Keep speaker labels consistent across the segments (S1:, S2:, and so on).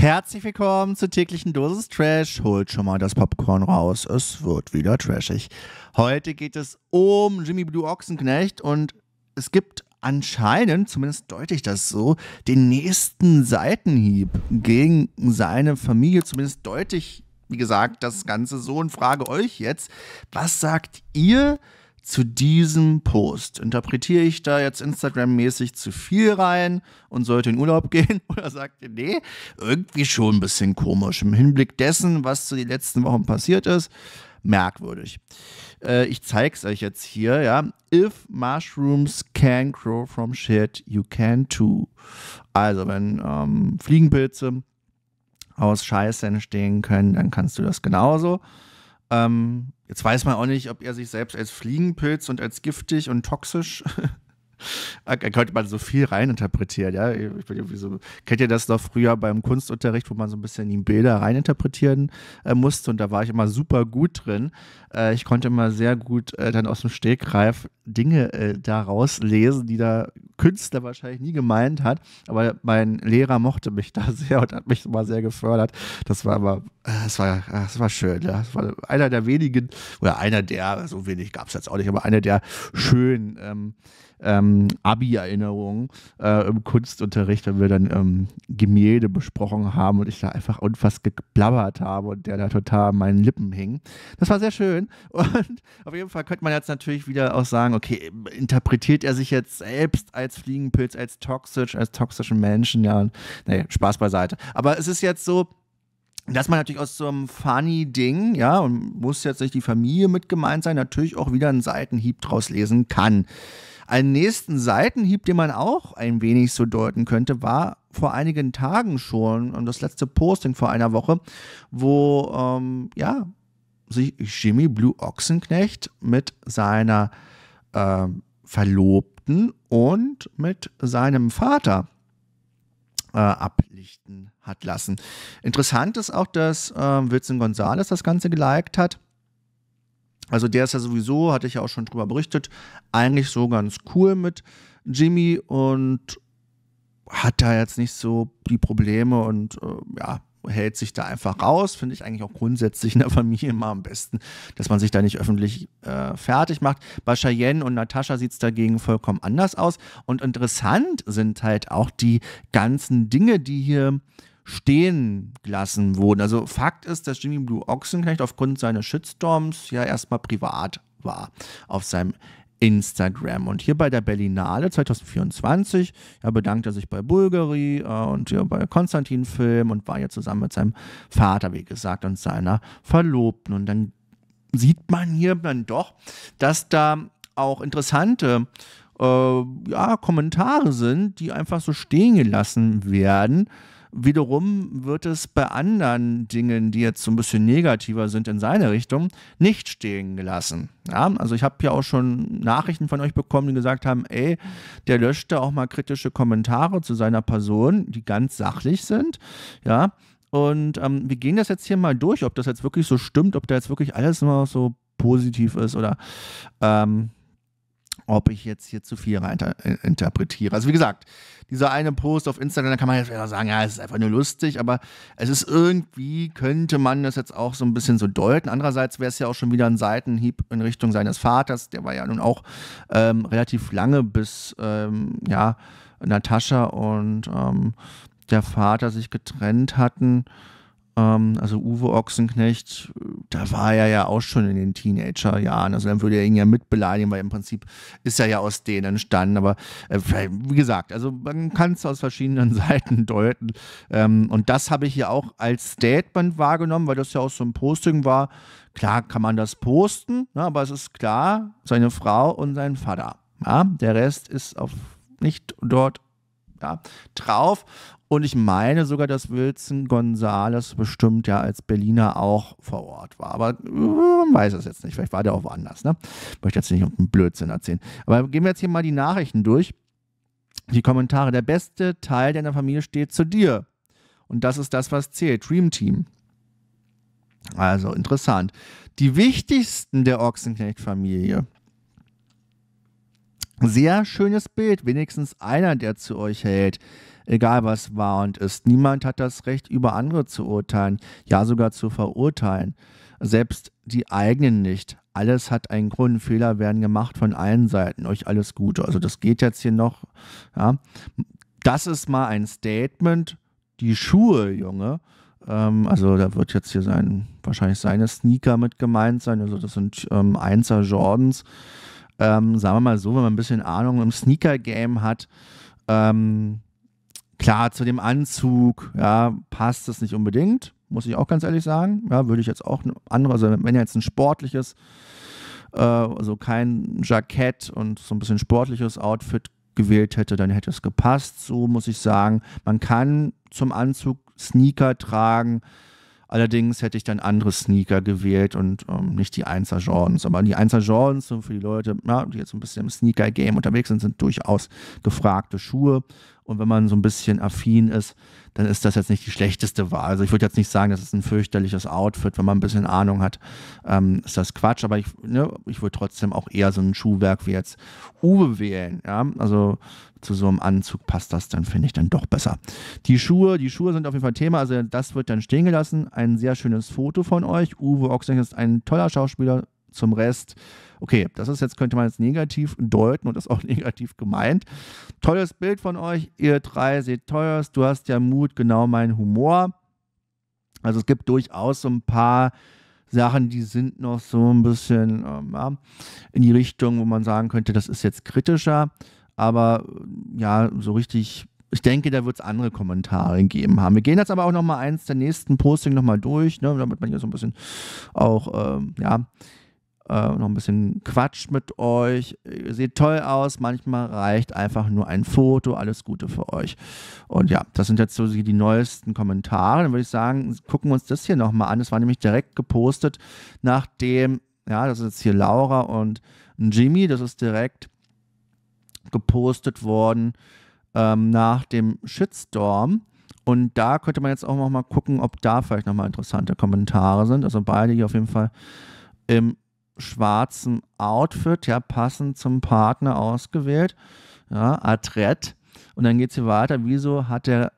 S1: Herzlich willkommen zur täglichen Dosis Trash. Holt schon mal das Popcorn raus, es wird wieder trashig. Heute geht es um Jimmy Blue Ochsenknecht und es gibt anscheinend, zumindest deute ich das so, den nächsten Seitenhieb gegen seine Familie. Zumindest deute ich, wie gesagt, das Ganze so und frage euch jetzt, was sagt ihr? zu diesem Post? Interpretiere ich da jetzt Instagram-mäßig zu viel rein und sollte in Urlaub gehen? Oder sagt ihr, nee, irgendwie schon ein bisschen komisch im Hinblick dessen, was zu den letzten Wochen passiert ist? Merkwürdig. Äh, ich zeige es euch jetzt hier, ja. If mushrooms can grow from shit, you can too. Also, wenn ähm, Fliegenpilze aus Scheiße entstehen können, dann kannst du das genauso. Ähm, jetzt weiß man auch nicht, ob er sich selbst als Fliegenpilz und als giftig und toxisch äh, er könnte man so viel reininterpretieren, ja. So, kennt ihr das noch früher beim Kunstunterricht, wo man so ein bisschen die Bilder reininterpretieren äh, musste und da war ich immer super gut drin. Äh, ich konnte immer sehr gut äh, dann aus dem Stegreif Dinge äh, daraus lesen, die der Künstler wahrscheinlich nie gemeint hat. Aber mein Lehrer mochte mich da sehr und hat mich immer sehr gefördert. Das war aber äh, es war, äh, es war schön. Ja. Es war einer der wenigen, oder einer der, so wenig gab es jetzt auch nicht, aber einer der schönen ähm, ähm, Abi-Erinnerungen äh, im Kunstunterricht, wenn wir dann ähm, Gemälde besprochen haben und ich da einfach unfass geblabbert habe und der da total an meinen Lippen hing. Das war sehr schön. Und auf jeden Fall könnte man jetzt natürlich wieder auch sagen, okay, interpretiert er sich jetzt selbst als Fliegenpilz, als toxisch, als toxischen Menschen? Ja, nee, Spaß beiseite. Aber es ist jetzt so, dass man natürlich aus so einem funny Ding, ja, und muss jetzt nicht die Familie mit gemeint sein, natürlich auch wieder einen Seitenhieb draus lesen kann. Einen nächsten Seitenhieb, den man auch ein wenig so deuten könnte, war vor einigen Tagen schon und das letzte Posting vor einer Woche, wo, ähm, ja, sich Jimmy Blue Ochsenknecht mit seiner äh, Verlobten und mit seinem Vater äh, ablichten hat lassen. Interessant ist auch, dass äh, Wilson Gonzalez das Ganze geliked hat. Also der ist ja sowieso, hatte ich ja auch schon drüber berichtet, eigentlich so ganz cool mit Jimmy und hat da jetzt nicht so die Probleme und äh, ja, hält sich da einfach raus. Finde ich eigentlich auch grundsätzlich in der Familie immer am besten, dass man sich da nicht öffentlich äh, fertig macht. Bei Cheyenne und Natascha sieht es dagegen vollkommen anders aus. Und interessant sind halt auch die ganzen Dinge, die hier stehen gelassen wurden. Also Fakt ist, dass Jimmy Blue Ochsenknecht aufgrund seines Shitstorms ja erstmal privat war auf seinem Instagram. Und hier bei der Berlinale 2024 ja, bedankt er sich bei Bulgari äh, und ja, bei Konstantin Film und war ja zusammen mit seinem Vater, wie gesagt, und seiner Verlobten. Und dann sieht man hier dann doch, dass da auch interessante äh, ja, Kommentare sind, die einfach so stehen gelassen werden. Wiederum wird es bei anderen Dingen, die jetzt so ein bisschen negativer sind in seine Richtung, nicht stehen gelassen. Ja, also ich habe ja auch schon Nachrichten von euch bekommen, die gesagt haben, ey, der löschte auch mal kritische Kommentare zu seiner Person, die ganz sachlich sind. Ja, und ähm, wir gehen das jetzt hier mal durch, ob das jetzt wirklich so stimmt, ob da jetzt wirklich alles nur so positiv ist oder ähm, ob ich jetzt hier zu viel rein äh, Also wie gesagt, dieser eine Post auf Instagram, da kann man jetzt sagen, ja, es ist einfach nur lustig, aber es ist irgendwie, könnte man das jetzt auch so ein bisschen so deuten. Andererseits wäre es ja auch schon wieder ein Seitenhieb in Richtung seines Vaters, der war ja nun auch ähm, relativ lange bis, ähm, ja, Natascha und ähm, der Vater sich getrennt hatten. Ähm, also Uwe Ochsenknecht, äh, da war er ja auch schon in den Teenagerjahren. Also dann würde er ihn ja mitbeleidigen, weil im Prinzip ist er ja aus denen entstanden. Aber äh, wie gesagt, also man kann es aus verschiedenen Seiten deuten. Ähm, und das habe ich ja auch als Statement wahrgenommen, weil das ja auch so ein Posting war. Klar kann man das posten, ne, aber es ist klar, seine Frau und sein Vater. Ja, der Rest ist auf nicht dort ja, drauf. Und ich meine sogar, dass Wilson Gonzales bestimmt ja als Berliner auch vor Ort war. Aber äh, man weiß es jetzt nicht. Vielleicht war der auch woanders. Ne? möchte jetzt nicht irgendeinen Blödsinn erzählen. Aber gehen wir jetzt hier mal die Nachrichten durch. Die Kommentare. Der beste Teil deiner Familie steht zu dir. Und das ist das, was zählt. Dream Team. Also interessant. Die wichtigsten der Ochsenknecht-Familie sehr schönes Bild, wenigstens einer, der zu euch hält, egal was war und ist. Niemand hat das Recht, über andere zu urteilen, ja sogar zu verurteilen, selbst die eigenen nicht. Alles hat einen Grund, Fehler werden gemacht von allen Seiten, euch alles Gute. Also das geht jetzt hier noch. Ja. Das ist mal ein Statement. Die Schuhe, Junge, ähm, also da wird jetzt hier sein, wahrscheinlich seine Sneaker mit gemeint sein. Also das sind ähm, Einser Jordans ähm, sagen wir mal so, wenn man ein bisschen Ahnung im Sneaker-Game hat, ähm, klar, zu dem Anzug, ja, passt es nicht unbedingt, muss ich auch ganz ehrlich sagen. Ja, würde ich jetzt auch ne, andere, also wenn jetzt ein sportliches, äh, also kein Jackett und so ein bisschen sportliches Outfit gewählt hätte, dann hätte es gepasst. So muss ich sagen, man kann zum Anzug Sneaker tragen, Allerdings hätte ich dann andere Sneaker gewählt und ähm, nicht die 1er Jordans. Aber die 1er Jordans sind für die Leute, ja, die jetzt ein bisschen im Sneaker-Game unterwegs sind, sind durchaus gefragte Schuhe. Und wenn man so ein bisschen affin ist, dann ist das jetzt nicht die schlechteste Wahl. Also ich würde jetzt nicht sagen, das ist ein fürchterliches Outfit. Wenn man ein bisschen Ahnung hat, ähm, ist das Quatsch. Aber ich, ne, ich würde trotzdem auch eher so ein Schuhwerk wie jetzt Uwe wählen. Ja? Also zu so einem Anzug passt das dann, finde ich, dann doch besser. Die Schuhe, die Schuhe sind auf jeden Fall Thema. Also das wird dann stehen gelassen. Ein sehr schönes Foto von euch. Uwe Ochsenk ist ein toller Schauspieler, zum Rest. Okay, das ist jetzt, könnte man jetzt negativ deuten und ist auch negativ gemeint. Tolles Bild von euch, ihr drei seht teuer, du hast ja Mut, genau mein Humor. Also es gibt durchaus so ein paar Sachen, die sind noch so ein bisschen ähm, ja, in die Richtung, wo man sagen könnte, das ist jetzt kritischer. Aber äh, ja, so richtig, ich denke, da wird es andere Kommentare geben haben. Wir gehen jetzt aber auch nochmal eins der nächsten Posting nochmal durch, ne, damit man hier so ein bisschen auch, ähm, ja, äh, noch ein bisschen Quatsch mit euch. Ihr äh, seht toll aus. Manchmal reicht einfach nur ein Foto. Alles Gute für euch. Und ja, das sind jetzt so die neuesten Kommentare. Dann würde ich sagen, gucken wir uns das hier nochmal an. Das war nämlich direkt gepostet, nachdem, ja, das ist jetzt hier Laura und Jimmy. Das ist direkt gepostet worden ähm, nach dem Shitstorm. Und da könnte man jetzt auch noch mal gucken, ob da vielleicht noch mal interessante Kommentare sind. Also beide hier auf jeden Fall im schwarzem Outfit, ja, passend zum Partner ausgewählt, ja, adrett. Und dann geht es hier weiter, wieso hat der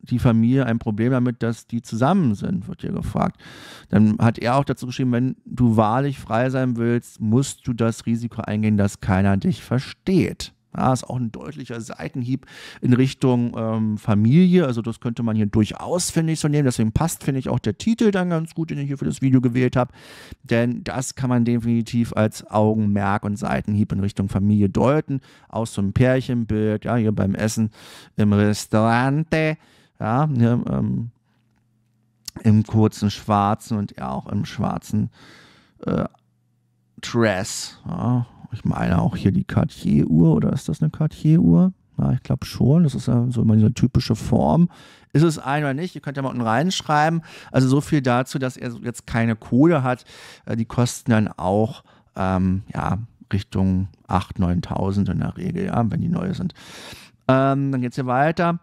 S1: die Familie ein Problem damit, dass die zusammen sind, wird hier gefragt. Dann hat er auch dazu geschrieben, wenn du wahrlich frei sein willst, musst du das Risiko eingehen, dass keiner dich versteht. Ja, ist auch ein deutlicher Seitenhieb in Richtung ähm, Familie. Also das könnte man hier durchaus, finde ich, so nehmen. Deswegen passt, finde ich, auch der Titel dann ganz gut, den ich hier für das Video gewählt habe. Denn das kann man definitiv als Augenmerk und Seitenhieb in Richtung Familie deuten. Aus so einem Pärchenbild, ja, hier beim Essen im Restaurante. Ja, hier, ähm, im kurzen Schwarzen und ja auch im schwarzen äh, Dress. Ja, ich meine auch hier die Cartier-Uhr oder ist das eine Cartier-Uhr? Ja, ich glaube schon. Das ist ja so immer diese typische Form. Ist es ein oder nicht? Ihr könnt ja mal unten reinschreiben. Also so viel dazu, dass er jetzt keine Kohle hat. Äh, die kosten dann auch ähm, ja, Richtung 8.000, 9.000 in der Regel, ja, wenn die neu sind. Ähm, dann geht es hier weiter.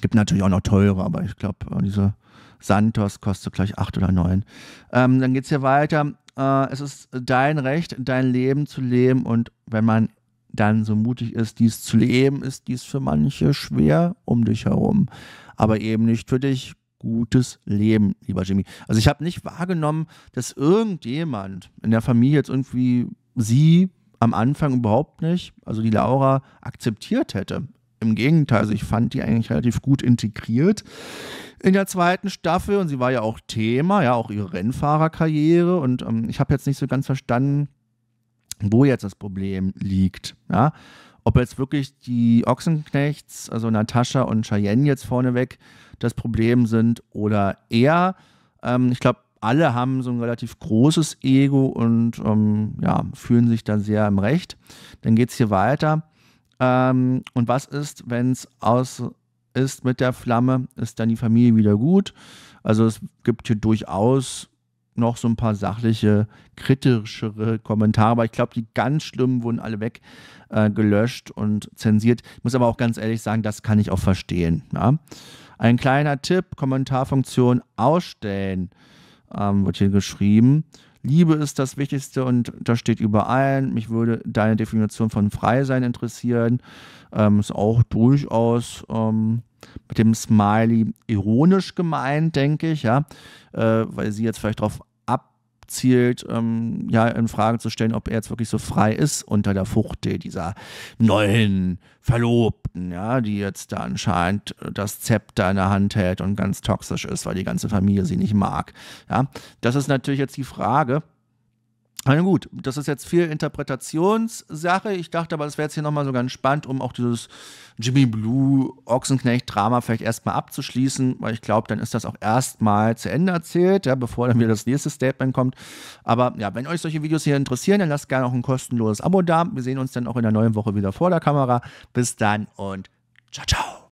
S1: Gibt natürlich auch noch teure, aber ich glaube, äh, diese Santos kostet gleich 8 oder 9. Ähm, dann geht es hier weiter. Äh, es ist dein Recht, dein Leben zu leben und wenn man dann so mutig ist, dies zu leben, ist dies für manche schwer um dich herum, aber eben nicht für dich. Gutes Leben, lieber Jimmy. Also ich habe nicht wahrgenommen, dass irgendjemand in der Familie jetzt irgendwie sie am Anfang überhaupt nicht, also die Laura, akzeptiert hätte. Im Gegenteil, also ich fand die eigentlich relativ gut integriert in der zweiten Staffel und sie war ja auch Thema, ja, auch ihre Rennfahrerkarriere und ähm, ich habe jetzt nicht so ganz verstanden, wo jetzt das Problem liegt, ja. Ob jetzt wirklich die Ochsenknechts, also Natascha und Cheyenne jetzt vorneweg das Problem sind oder er. Ähm, ich glaube, alle haben so ein relativ großes Ego und ähm, ja, fühlen sich dann sehr im Recht. Dann geht es hier weiter. Ähm, und was ist, wenn es aus ist mit der Flamme, ist dann die Familie wieder gut. Also es gibt hier durchaus noch so ein paar sachliche, kritischere Kommentare, aber ich glaube, die ganz schlimmen wurden alle weggelöscht äh, und zensiert. Ich muss aber auch ganz ehrlich sagen, das kann ich auch verstehen. Ja? Ein kleiner Tipp, Kommentarfunktion ausstellen, ähm, wird hier geschrieben. Liebe ist das Wichtigste und das steht über Mich würde deine Definition von frei sein interessieren. Ähm, ist auch durchaus ähm, mit dem Smiley ironisch gemeint, denke ich, ja, äh, weil sie jetzt vielleicht darauf zielt, ähm, ja, in Frage zu stellen, ob er jetzt wirklich so frei ist unter der Fuchte dieser neuen Verlobten, ja, die jetzt da anscheinend das Zepter in der Hand hält und ganz toxisch ist, weil die ganze Familie sie nicht mag. Ja, das ist natürlich jetzt die Frage. Na also gut, das ist jetzt viel Interpretationssache. Ich dachte aber, das wäre jetzt hier nochmal so ganz spannend, um auch dieses Jimmy Blue Ochsenknecht-Drama vielleicht erstmal abzuschließen, weil ich glaube, dann ist das auch erstmal zu Ende erzählt, ja, bevor dann wieder das nächste Statement kommt. Aber ja, wenn euch solche Videos hier interessieren, dann lasst gerne auch ein kostenloses Abo da. Wir sehen uns dann auch in der neuen Woche wieder vor der Kamera. Bis dann und ciao, ciao.